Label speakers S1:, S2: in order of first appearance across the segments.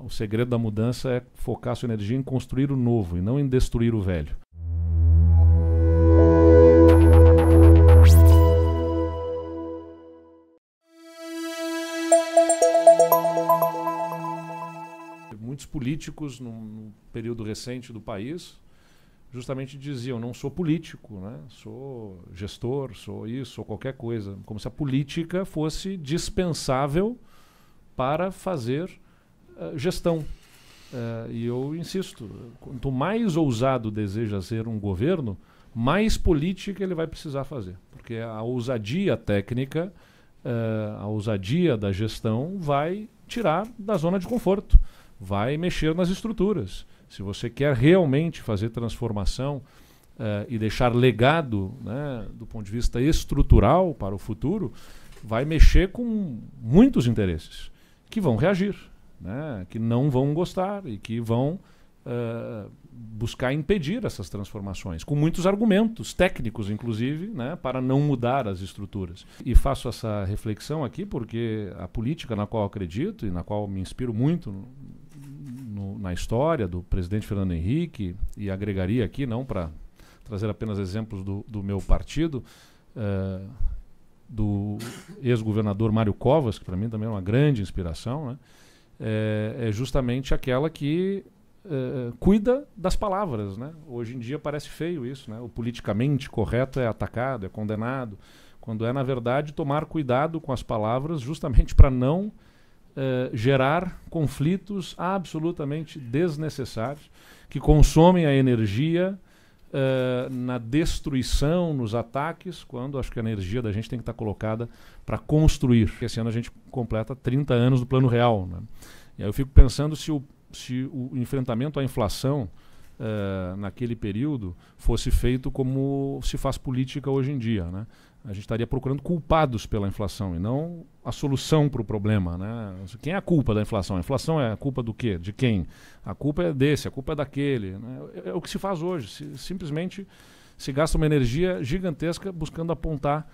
S1: O segredo da mudança é focar sua energia em construir o novo e não em destruir o velho. Muitos políticos, no período recente do país, justamente diziam: não sou político, né? sou gestor, sou isso, sou qualquer coisa. Como se a política fosse dispensável para fazer eh, gestão. Uh, e eu insisto, quanto mais ousado deseja ser um governo, mais política ele vai precisar fazer. Porque a ousadia técnica, uh, a ousadia da gestão vai tirar da zona de conforto, vai mexer nas estruturas. Se você quer realmente fazer transformação uh, e deixar legado né, do ponto de vista estrutural para o futuro, vai mexer com muitos interesses que vão reagir né, que não vão gostar e que vão uh, buscar impedir essas transformações, com muitos argumentos técnicos, inclusive, né, para não mudar as estruturas. E faço essa reflexão aqui porque a política na qual acredito e na qual me inspiro muito no, na história do presidente Fernando Henrique, e agregaria aqui, não para trazer apenas exemplos do, do meu partido, uh, do ex-governador Mário Covas, que para mim também é uma grande inspiração, né? é, é justamente aquela que é, cuida das palavras. Né? Hoje em dia parece feio isso. Né? O politicamente correto é atacado, é condenado, quando é, na verdade, tomar cuidado com as palavras justamente para não é, gerar conflitos absolutamente desnecessários que consomem a energia uh, na destruição, nos ataques, quando acho que a energia da gente tem que estar tá colocada para construir. Porque esse ano a gente completa 30 anos do Plano Real. Né? E aí eu fico pensando se o, se o enfrentamento à inflação eh, naquele período fosse feito como se faz política hoje em dia. Né? A gente estaria procurando culpados pela inflação e não a solução para o problema. Né? Quem é a culpa da inflação? A inflação é a culpa do quê? De quem? A culpa é desse, a culpa é daquele. Né? É, é, o que se faz hoje. Se, simplesmente se gasta uma energia gigantesca buscando apontar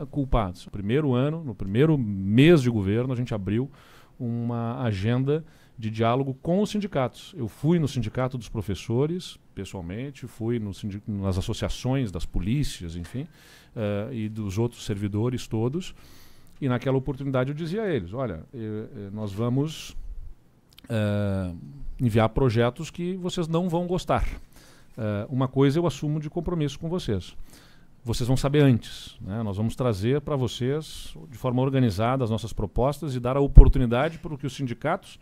S1: uh, culpados. No primeiro ano, no primeiro mês de governo, a gente abriu uma agenda de diálogo com os sindicatos. Eu fui no sindicato dos professores, pessoalmente, fui nas associações das polícias, enfim, uh, e dos outros servidores todos. E naquela oportunidade eu dizia a eles: olha, eu, eh, eu, eh, nós vamos uh, enviar projetos que vocês não vão gostar. Uh, uma coisa eu assumo de compromisso com vocês vocês vão saber antes. Né? Nós vamos trazer para vocês, de forma organizada, as nossas propostas e dar a oportunidade para que os sindicatos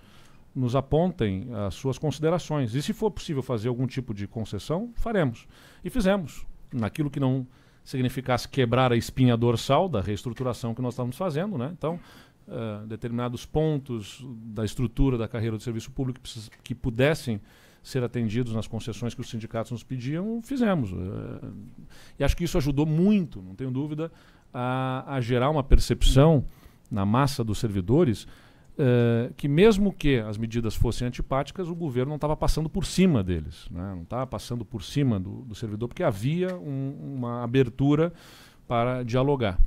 S1: nos apontem as suas considerações. E se for possível fazer algum tipo de concessão, faremos. E fizemos. Naquilo que não significasse quebrar a espinha dorsal da reestruturação que nós estávamos fazendo. Né? Então, uh, determinados pontos da estrutura da carreira do serviço público que pudessem ser atendidos nas concessões que os sindicatos nos pediam, fizemos. Uh, e acho que isso ajudou muito, não tenho dúvida, a, a gerar uma percepção na massa dos servidores eh, que mesmo que as medidas fossem antipáticas, o governo não estava passando por cima deles, né? não estava passando por cima do, do servidor, porque havia um, uma abertura para dialogar.